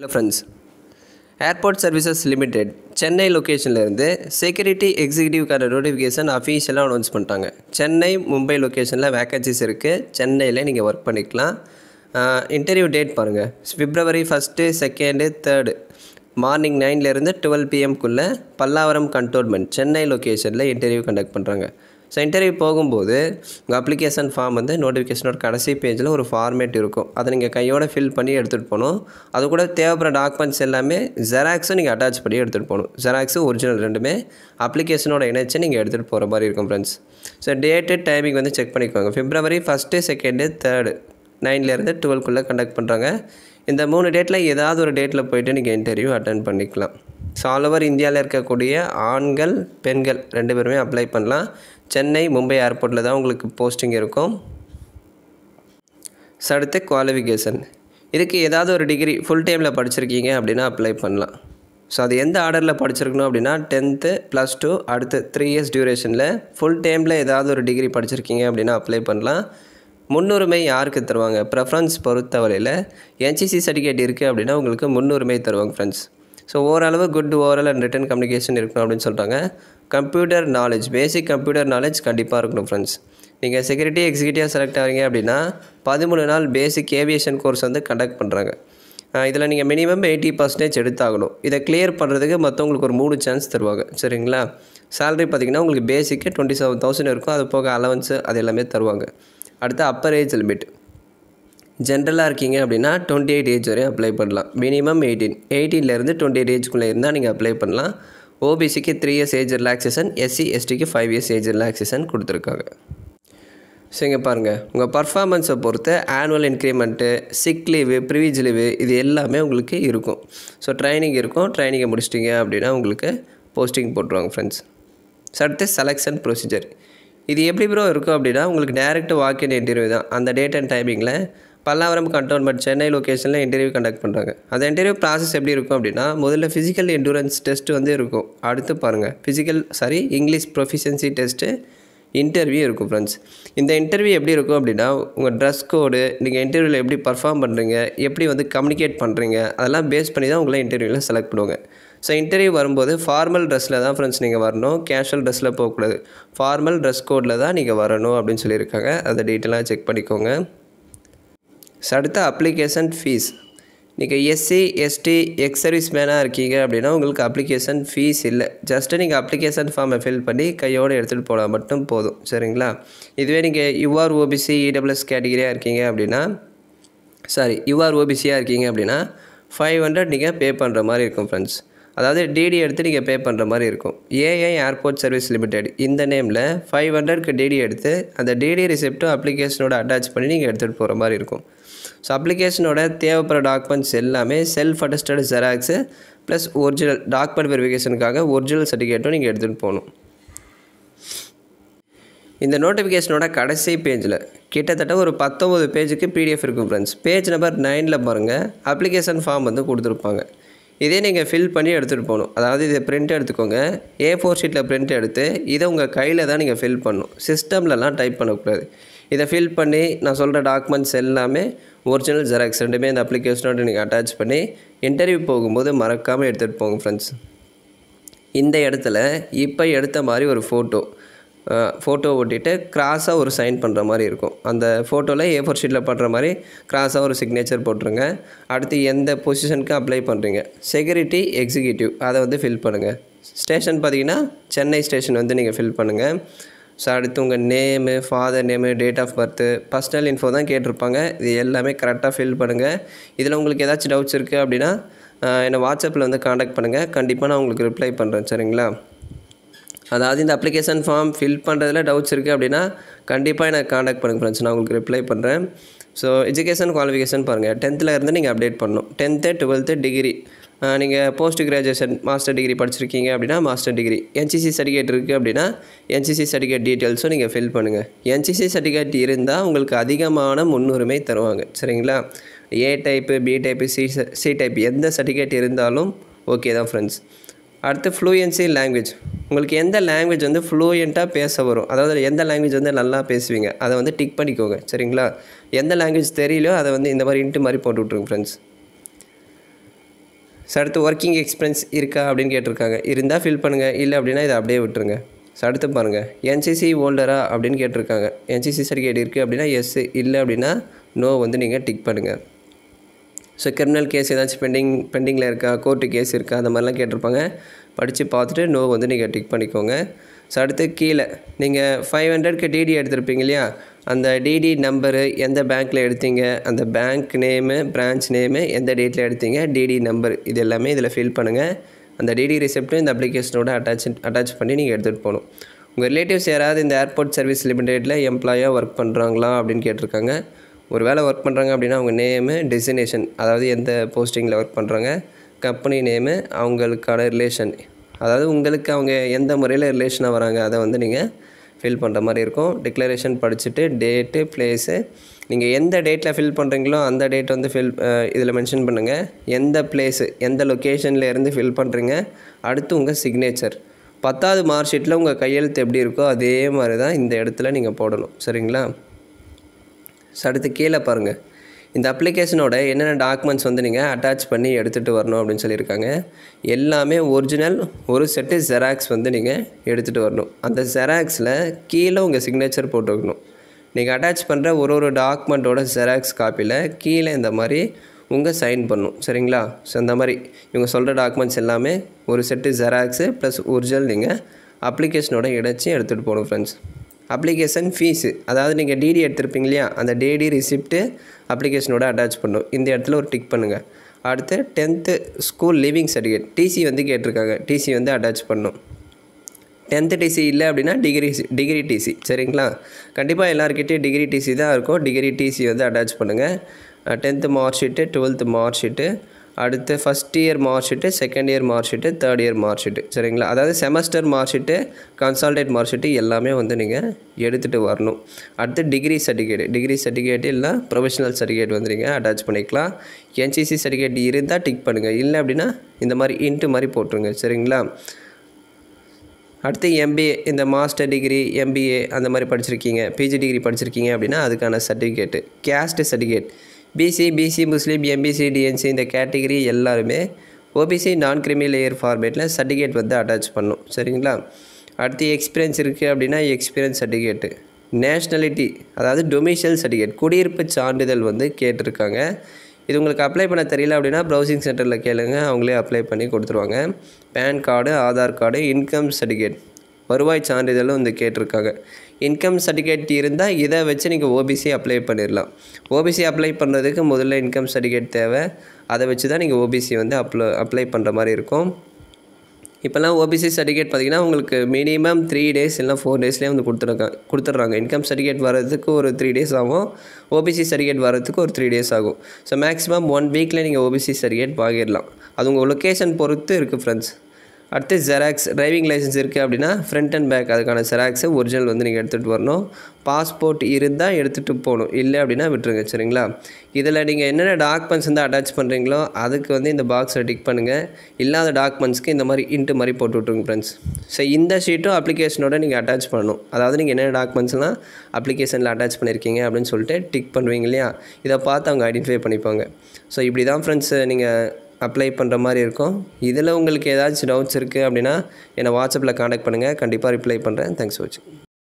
hello friends airport services limited Chennai லொக்கேஷன்லேருந்து security எக்ஸிக்யூட்டிவ்க்கான notification அஃபீஷியலாக அனௌன்ஸ் பண்ணிட்டாங்க சென்னை மும்பை லொக்கேஷனில் வேக்கன்சிஸ் இருக்குது சென்னையில் நீங்கள் ஒர்க் பண்ணிக்கலாம் இன்டர்வியூ டேட் பாருங்கள் February first second third morning நைன்லேருந்து டுவெல் பிஎம்குள்ளே பல்லாவரம் கண்டோன்மெண்ட் சென்னை லொக்கேஷனில் இன்டர்வியூ கண்டக்ட் பண்ணுறாங்க ஸோ இன்டர்வியூ போகும்போது உங்கள் அப்ளிகேஷன் ஃபார்ம் வந்து நோட்டிஃபிகேஷனோட கடைசி பேஜில் ஒரு ஃபார்மேட் இருக்கும் அதை நீங்கள் கையோட ஃபில் பண்ணி எடுத்துகிட்டு போகணும் அது கூட தேவைப்படுற டாக்குமெண்ட்ஸ் எல்லாமே ஜெராக்ஸும் நீங்கள் அட்டாச் பண்ணி எடுத்துகிட்டு போகணும் ஜெராக்ஸு ஒரிஜினல் ரெண்டுமே அப்ளிகேஷனோட இணைச்சு நீங்கள் எடுத்துகிட்டு போகிற மாதிரி இருக்கும் ஃப்ரெண்ட்ஸ் ஸோ டேட்டு டைமிங் வந்து செக் பண்ணிக்கோங்க ஃபிப்ரவரி ஃபஸ்ட்டு செகண்டு தேர்டு நைன்லேருந்து டுவெல்க்குள்ளே கண்டக்ட் பண்ணுறாங்க இந்த மூணு டேட்டில் ஏதாவது ஒரு டேட்டில் போய்ட்டு நீங்கள் இன்டர்வியூ அட்டன் பண்ணிக்கலாம் ஸோ ஆல் ஓவர் இந்தியாவில் இருக்கக்கூடிய ஆண்கள் பெண்கள் ரெண்டு பேருமே அப்ளை பண்ணலாம் சென்னை மும்பை ஏர்போர்ட்டில் தான் உங்களுக்கு போஸ்டிங் இருக்கும் ஸோ அடுத்து குவாலிஃபிகேஷன் இதுக்கு ஏதாவது ஒரு டிகிரி ஃபுல் டைமில் படிச்சிருக்கீங்க அப்படின்னா அப்ளை பண்ணலாம் ஸோ அது எந்த ஆர்டரில் படிச்சிருக்கணும் அப்படின்னா டென்த்து ப்ளஸ் டூ அடுத்து த்ரீ இயர்ஸ் டியூரேஷனில் ஃபுல் டைமில் ஏதாவது ஒரு டிகிரி படிச்சிருக்கீங்க அப்படின்னா அப்ளை பண்ணலாம் முன்னுரிமை யாருக்கு தருவாங்க ப்ரெஃபரன்ஸ் பொறுத்தவரையில் என்சிசி சர்டிஃபிகேட் இருக்குது அப்படின்னா உங்களுக்கு முன்னுரிமை தருவாங்க ஃப்ரெண்ட்ஸ் ஸோ ஓரளவு good overall and written communication இருக்கணும் அப்படின்னு சொல்கிறாங்க computer knowledge basic computer knowledge கண்டிப்பாக இருக்கணும் ஃப்ரெண்ட்ஸ் நீங்கள் செக்யூரிட்டி எக்ஸிக்யூட்டிவாக செலக்ட் ஆகிறீங்க அப்படின்னா பதிமூணு நாள் பேசிக் ஏவியேஷன் கோர்ஸ் வந்து கண்டக்ட் பண்ணுறாங்க இதில் நீங்கள் மினிமம் எயிட்டி பர்சன்டேஜ் எடுத்தாகணும் இதை கிளியர் பண்ணுறதுக்கு மற்றவங்களுக்கு ஒரு மூணு சான்ஸ் தருவாங்க சரிங்களா சேலரி பார்த்திங்கன்னா உங்களுக்கு பேசிக்கே டுவெண்ட்டி செவன் தௌசண்ட் இருக்கும் அது போக அலவன்ஸு அது எல்லாமே தருவாங்க அடுத்து அப்பர் ஏஜ் லிமிட் ஜென்ரலாக இருக்கீங்க அப்படின்னா டுவெண்ட்டி எயிட் ஏஜ் வரையும் அப்ளை பண்ணலாம் மினிமம் எயிட்டீன் எயிட்டீன்லேருந்து டுவெண்ட்டி எயிட் ஏஜ்குள்ளே இருந்தால் நீங்கள் அப்ளை பண்ணலாம் ஓபிசிக்கு three years age relaxation SC எஸ்டிக்கு ஃபைவ் இயர்ஸ் ஏஜ் ரிலாக்ஸேஷன் கொடுத்துருக்காங்க ஸோ இங்கே பாருங்கள் உங்கள் பர்ஃபார்மன்ஸை பொறுத்து annual increment sick leave privilege leave இது எல்லாமே உங்களுக்கு இருக்கும் ஸோ ட்ரைனிங் இருக்கும் ட்ரைனிங்கை முடிச்சிட்டிங்க அப்படின்னா உங்களுக்கு போஸ்டிங் போட்டுருவாங்க ஃப்ரெண்ட்ஸ் ஸோ அடுத்து செலெக்ஷன் ப்ரொசீஜர் இது எப்படி ப்ரோ இருக்கும் அப்படின்னா உங்களுக்கு டேரெக்டாக வாக்கின் இன்டர்வியூ தான் அந்த டேட் அண்ட் டைமிங்கில் பல்லாவரம் கண்டோன்மெண்ட் சென்னை லொக்கேஷனில் இன்டர்வியூ கண்டக்ட் பண்ணுறாங்க அந்த இன்டர்வியூ ப்ராசஸ் எப்படி இருக்கும் அப்படின்னா முதல்ல ஃபிசிக்கல் எண்டூரன்ஸ் டெஸ்ட் வந்து இருக்கும் அடுத்து பாருங்கள் physical sorry English proficiency test interview இருக்கும் ஃப்ரெண்ட்ஸ் இந்த இன்டர்வியூ எப்படி இருக்கும் அப்படின்னா உங்கள் ட்ரெஸ் கோடு நீங்கள் இன்டர்வியூவில் எப்படி பர்ஃபார்ம் பண்ணுறீங்க எப்படி வந்து கம்யூனிகேட் பண்ணுறீங்க அதெல்லாம் பேஸ் பண்ணி தான் உங்களை இன்டர்வியூவில் செலக்ட் பண்ணுவாங்க ஸோ இன்டர்வியூ வரும்போது ஃபார்மல் ட்ரெஸ்ஸில் தான் ஃப்ரெண்ட்ஸ் நீங்கள் வரணும் கேஷுவல் ட்ரெஸ்ஸில் போகக்கூடாது ஃபார்மல் ட்ரெஸ் கோடில் தான் நீங்கள் வரணும் அப்படின்னு சொல்லியிருக்காங்க அதை டீட்டெயிலாக செக் பண்ணிக்கோங்க அடுத்து அப்ளிகேஷன் ஃபீஸ் நீங்கள் எஸ்சி எஸ்டி எக்ஸ் சர்வீஸ் மேனாக இருக்கீங்க அப்படின்னா உங்களுக்கு அப்ளிகேஷன் ஃபீஸ் இல்லை ஜஸ்ட்டு நீங்கள் அப்ளிகேஷன் ஃபார்மை ஃபில் பண்ணி கையோடு எடுத்துகிட்டு போகலாம் மட்டும் போதும் சரிங்களா இதுவே நீங்கள் யூஆர் ஓபிசி இடபிள்யூஎஸ் கேட்டகிரியாக இருக்கீங்க அப்படின்னா சாரி யூஆர் ஓபிசியாக இருக்கீங்க அப்படின்னா ஃபைவ் ஹண்ட்ரட் நீங்கள் பே பண்ணுற மாதிரி இருக்கும் ஃப்ரெண்ட்ஸ் அதாவது டிடி எடுத்து நீங்கள் பே பண்ணுற மாதிரி இருக்கும் ஏஐ ஏர்போர்ட் சர்வீஸ் லிமிடெட் இந்த நேமில் ஃபைவ் ஹண்ட்ரட்க்கு டிடி எடுத்து அந்த டிடி ரிசிப்ட்டும் அப்ளிகேஷனோட அட்டாச் பண்ணி நீங்கள் எடுத்துகிட்டு போகிற மாதிரி இருக்கும் ஸோ அப்ளிகேஷனோட தேவைப்படுற டாக்குமெண்ட்ஸ் எல்லாமே self attested xerox plus original document வெரிஃபிகேஷனுக்காக ஒரிஜினல் சர்டிஃபிகேட்டும் நீங்கள் எடுத்துகிட்டு போகணும் இந்த நோட்டிஃபிகேஷனோட கடைசி பேஜில் கிட்டத்தட்ட ஒரு பத்தொம்பது பேஜுக்கு பிடிஎஃப் இருக்கும் ஃப்ரெண்ட்ஸ் பேஜ் நம்பர் நைனில் பாருங்கள் அப்ளிகேஷன் ஃபார்ம் வந்து கொடுத்துருப்பாங்க இதே நீங்கள் ஃபில் பண்ணி எடுத்துகிட்டு போகணும் அதாவது இதை பிரிண்ட் எடுத்துக்கோங்க ஏ ஃபோர் ஷீட்டில் பிரிண்ட் எடுத்து இதை உங்கள் கையில் தான் நீங்கள் ஃபில் பண்ணணும் சிஸ்டம்லலாம் டைப் பண்ணக்கூடாது இதை ஃபில் பண்ணி நான் சொல்கிற டாக்குமெண்ட்ஸ் எல்லாமே ஒரிஜினல் ஜெராக்ஸ் ரெண்டுமே இந்த அப்ளிகேஷனோட நீங்கள் அட்டாச் பண்ணி இன்டர்வியூ போகும்போது மறக்காமல் எடுத்துகிட்டு போங்க ஃப்ரெண்ட்ஸ் இந்த இடத்துல இப்போ எடுத்த மாதிரி ஒரு ஃபோட்டோ ஃபோட்டோ ஒட்டிட்டு கிராஸாக ஒரு சைன் பண்ணுற மாதிரி இருக்கும் அந்த ஃபோட்டோவில் ஏ ஃபோர் ஷீட்டில் பண்ணுற மாதிரி க்ராஸாக ஒரு சிக்னேச்சர் போட்டுருங்க அடுத்து எந்த பொசிஷனுக்கு அப்ளை பண்ணுறீங்க செக்யூரிட்டி எக்ஸிக்யூட்டிவ் அதை வந்து ஃபில் பண்ணுங்கள் ஸ்டேஷன் பார்த்தீங்கன்னா சென்னை ஸ்டேஷன் வந்து நீங்கள் ஃபில் பண்ணுங்கள் ஸோ அடுத்து உங்கள் name father name date of birth personal info தான் கேட்டிருப்பாங்க இது எல்லாமே கரெக்டாக ஃபில் பண்ணுங்கள் இதில் உங்களுக்கு ஏதாச்சும் டவுட்ஸ் இருக்குது அப்படின்னா என்னை வாட்ஸ்அப்பில் வந்து காண்டாக்ட் பண்ணுங்கள் கண்டிப்பாக நான் உங்களுக்கு ரிப்ளை பண்ணுறேன் சரிங்களா அதாவது இந்த அப்ளிகேஷன் ஃபார்ம் ஃபில் பண்ணுறதுல டவுட்ஸ் இருக்குது அப்படின்னா கண்டிப்பாக எனக்கு காண்டாக்ட் பண்ணுங்க ஃப்ரெண்ட்ஸ் நான் உங்களுக்கு ரிப்ளை பண்ணுறேன் ஸோ எஜுகேஷன் குவாலிஃபிகேஷன் பாருங்கள் டென்த்தில் இருந்து நீங்கள் அப்டேட் பண்ணணும் டென்த்து டுவெல்த்து டிகிரி நீங்கள் போஸ்ட் கிராஜுவேஷன் மாஸ்டர் டிகிரி படிச்சிருக்கீங்க அப்படின்னா மாஸ்டர் டிகிரி என்சிசி சர்டிஃபிகேட் இருக்குது அப்படின்னா என்சிசி சர்டிஃபிகேட் டீட்டெயில்ஸும் நீங்கள் ஃபில் பண்ணுங்கள் என்சிசி சர்டிஃபிகேட் இருந்தால் உங்களுக்கு அதிகமான முன்னுரிமை தருவாங்க சரிங்களா A type B type C C type எந்த சர்டிஃபிகேட் இருந்தாலும் ஓகே தான் ஃப்ரெண்ட்ஸ் அடுத்து ஃப்ளூயன்சி லாங்குவேஜ் உங்களுக்கு எந்த லாங்குவேஜ் வந்து ஃப்ளூயண்ட்டாக பேச வரும் அதாவது எந்த லாங்குவேஜ் வந்து நல்லா பேசுவீங்க அதை வந்து டிக் பண்ணிக்கோங்க சரிங்களா எந்த லாங்குவேஜ் தெரியலையோ அதை வந்து இந்த மாதிரி இன்ட்டு மாதிரி போட்டு விட்ருங்க ஃப்ரெண்ட்ஸ் ஸோ அடுத்து ஒர்க்கிங் எக்ஸ்பீரியன்ஸ் இருக்கா அப்படின்னு கேட்டிருக்காங்க இருந்தால் ஃபில் பண்ணுங்கள் இல்லை அப்படின்னா இதை அப்படியே விட்டுருங்க ஸோ அடுத்து பாருங்கள் என்சிசி ஹோல்டரா அப்படின்னு கேட்டிருக்காங்க என்சிசி சர்டிஃபிகேட் இருக்குது அப்படின்னா எஸ் இல்லை அப்படின்னா நோ வந்து நீங்கள் டிக் பண்ணுங்கள் ஸோ கிரிமினல் கேஸ் ஏதாச்சும் பெண்டிங் பெண்டிங்கில் இருக்கா கோர்ட்டு கேஸ் இருக்கா அந்த மாதிரிலாம் கேட்டிருப்பாங்க படித்து பார்த்துட்டு நோ வந்து நீங்கள் டிக் பண்ணிக்கோங்க ஸோ அடுத்து கீழே நீங்கள் ஃபைவ் ஹண்ட்ரட்க்கு டிடி எடுத்திருப்பீங்க இல்லையா அந்த டிடி நம்பரு எந்த பேங்க்கில் எடுத்தீங்க அந்த பேங்க் நேமு பிரான்ச் நேமு எந்த டேட்டில் எடுத்தீங்க டிடி நம்பர் இது எல்லாமே இதில் ஃபில் பண்ணுங்கள் அந்த டிடி ரிசிப்ட்டும் இந்த அப்ளிகேஷனோட அட்டாச் அட்டாச் பண்ணி நீங்கள் எடுத்துகிட்டு போகணும் உங்கள் ரிலேட்டிவ்ஸ் யாராவது இந்த ஏர்போர்ட் சர்வீஸ் லிமிடெட்டில் எம்ப்ளாயாக ஒர்க் பண்ணுறாங்களா அப்படின்னு கேட்டிருக்காங்க ஒரு வேலை ஒர்க் பண்ணுறாங்க அப்படின்னா அவங்க நேமு டெஸ்டினேஷன் அதாவது எந்த போஸ்டிங்கில் ஒர்க் பண்ணுறாங்க கம்பெனி நேமு அவங்களுக்கான ரிலேஷன் அதாவது உங்களுக்கு அவங்க எந்த முறையில் ரிலேஷனாக வராங்க அதை வந்து நீங்கள் ஃபில் பண்ணுற மாதிரி இருக்கும் டிக்ளரேஷன் படிச்சுட்டு டேட்டு ப்ளேஸு நீங்கள் எந்த டேட்டில் ஃபில் பண்ணுறீங்களோ அந்த டேட் வந்து ஃபில் இதில் மென்ஷன் பண்ணுங்கள் எந்த பிளேஸு எந்த லொக்கேஷனில் இருந்து ஃபில் பண்ணுறீங்க அடுத்து உங்கள் சிக்னேச்சர் பத்தாவது மார்க் ஷீட்டில் உங்கள் கையெழுத்து எப்படி இருக்கோ அதே மாதிரி தான் இந்த இடத்துல நீங்கள் போடணும் சரிங்களா அடுத்து கீழே பாருங்கள் இந்த அப்ளிகேஷனோட என்னென்ன டாக்குமெண்ட்ஸ் வந்து நீங்கள் அட்டாச் பண்ணி எடுத்துகிட்டு வரணும் அப்படின்னு சொல்லியிருக்காங்க எல்லாமே ஒரிஜினல் ஒரு செட்டு ஜெராக்ஸ் வந்து நீங்கள் எடுத்துகிட்டு வரணும் அந்த ஜெராக்ஸில் கீழே உங்கள் சிக்னேச்சர் போட்டு வைக்கணும் நீங்கள் அட்டாச் பண்ணுற ஒரு ஒரு டாக்குமெண்ட்டோட ஜெராக்ஸ் காப்பியில் கீழே இந்த மாதிரி உங்கள் சைன் பண்ணும் சரிங்களா ஸோ இந்த மாதிரி இவங்க சொல்கிற டாக்குமெண்ட்ஸ் எல்லாமே ஒரு செட்டு ஜெராக்ஸு ப்ளஸ் ஒரிஜினல் நீங்கள் அப்ளிகேஷனோட இணைச்சி எடுத்துகிட்டு போகணும் ஃப்ரெண்ட்ஸ் அப்ளிகேஷன் ஃபீஸு அதாவது நீங்கள் டிடி எடுத்திருப்பீங்க இல்லையா அந்த டிடி ரிசிப்ட்டு அப்ளிகேஷனோட அட்டாச் பண்ணும் இந்த இடத்துல ஒரு டிக் பண்ணுங்கள் அடுத்து tenth school leaving certificate TC வந்து கேட்டிருக்காங்க டிசி வந்து அட்டாச் பண்ணும் டென்த்து டிசி இல்லை அப்படின்னா டிகிரி டிகிரி டிசி சரிங்களா கண்டிப்பாக எல்லாருக்கிட்டே டிகிரி டிசி தான் இருக்கும் டிகிரி டிசி வந்து அட்டாச் பண்ணுங்கள் tenth mark sheet twelfth mark sheet அடுத்து first year mark sheet second year mark sheet third year mark sheet சரிங்களா அதாவது semester mark sheet consolidated mark sheet எல்லாமே வந்து நீங்கள் எடுத்துகிட்டு வரணும் அடுத்து டிகிரி சர்டிஃபிகேட் டிகிரி சர்டிஃபிகேட்டு இல்லை ப்ரொஃபஷனல் சர்டிஃபிகேட் வந்து நீங்கள் அட்டாச் பண்ணிக்கலாம் என்சிசி சர்டிஃபிகேட் இருந்தால் டிக் பண்ணுங்கள் இல்லை அப்படின்னா இந்த மாதிரி இன்ட்டு மாதிரி போட்டுருங்க சரிங்களா அடுத்து எம்பிஏ இந்த மாஸ்டர் டிகிரி எம்பிஏ அந்த மாதிரி படிச்சிருக்கீங்க பிஜி டிகிரி படிச்சிருக்கீங்க அப்படின்னா அதுக்கான certificate caste certificate BC BC Muslim MBC DNC இந்த கேட்டகிரி எல்லாருமே ஓபிசி நான் கிரிமி லேயர் ஃபார்மேட்டில் சர்டிஃபிகேட் வந்து அட்டாச் பண்ணும் சரிங்களா அடுத்து எக்ஸ்பீரியன்ஸ் இருக்குது அப்படின்னா எக்ஸ்பீரியன்ஸ் சர்டிஃபிகேட்டு நேஷ்னலிட்டி அதாவது டொமிஷியல் சர்டிஃபிகேட் குடியிருப்பு சான்றிதழ் வந்து கேட்டிருக்காங்க இது உங்களுக்கு அப்ளை பண்ண தெரியல அப்படின்னா ப்ரௌசிங் சென்டரில் கேளுங்க அவங்களே அப்ளை பண்ணி கொடுத்துருவாங்க PAN card Aadhaar card income certificate வருவாய் சான்றிதழும் வந்து கேட்டிருக்காங்க இன்கம் சர்டிஃபிகேட் இருந்தால் இதை வச்சு நீங்கள் ஓபிசி அப்ளை பண்ணிடலாம் ஓபிசி அப்ளை பண்ணுறதுக்கு முதல்ல இன்கம் சர்டிஃபிகேட் தேவை அதை வச்சு தான் நீங்கள் ஓபிசி வந்து அப்ளோ அப்ளை பண்ணுற மாதிரி இருக்கும் இப்போல்லாம் ஓபிசி சர்டிஃபிகேட் பார்த்திங்கன்னா உங்களுக்கு மினிமம் த்ரீ டேஸ் இல்லைனா ஃபோர் டேஸ்லேயே வந்து கொடுத்துருக்காங்க கொடுத்துட்றாங்க இன்கம் சர்டிஃபிகேட் வரதுக்கு ஒரு த்ரீ டேஸ் ஆகும் ஓபிசி சர்டிஃபிகேட் வரதுக்கு ஒரு த்ரீ டேஸ் ஆகும் ஸோ மேக்ஸிமம் ஒன் வீக்கில் நீங்கள் ஓபிசி சர்டிஃபிகேட் வாங்கிடலாம் அது உங்கள் லொக்கேஷன் பொறுத்து இருக்குது ஃப்ரெண்ட்ஸ் அடுத்து ஜெராக்ஸ் டிரைவிங் லைசன்ஸ் இருக்குது அப்படின்னா ஃப்ரண்ட் அண்ட் பேக் அதுக்கான ஜெராக்ஸு ஒரிஜினல் வந்து நீங்கள் எடுத்துகிட்டு வரணும் பாஸ்போர்ட் இருந்தால் எடுத்துகிட்டு போகணும் இல்லை அப்படின்னா விட்டுருங்க சரிங்களா இதில் நீங்கள் என்னென்ன டாக்குமெண்ட்ஸ் வந்து அட்டாச் பண்ணுறீங்களோ அதுக்கு வந்து இந்த பாக்ஸில் டிக் பண்ணுங்கள் இல்லாத டாக்குமெண்ட்ஸ்க்கு இந்த மாதிரி இன்ட்டு மாதிரி போட்டு விட்ருங்க ஃப்ரெண்ட்ஸ் ஸோ இந்த ஷீட்டும் அப்ளிகேஷனோட நீங்கள் அட்டாச் பண்ணணும் அதாவது நீங்கள் என்னென்ன டாக்குமெண்ட்ஸ்லாம் அப்ளிகேஷனில் அட்டாச் பண்ணியிருக்கீங்க அப்படின்னு சொல்லிட்டு டிக் பண்ணுவீங்க இல்லையா இதை பார்த்து அவங்க ஐடென்டிஃபை பண்ணிப்பாங்க ஸோ இப்படி தான் ஃப்ரெண்ட்ஸ் நீங்கள் அப்ளை பண்ணுற மாதிரி இருக்கும் இதில் உங்களுக்கு ஏதாச்சும் டவுட்ஸ் இருக்குது அப்படின்னா என்னை வாட்ஸ்அப்பில் காண்டாக்ட் பண்ணுங்கள் கண்டிப்பாக ரிப்ளை பண்ணுறேன் தேங்க்ஸ் ஃபார் வாட்சிங்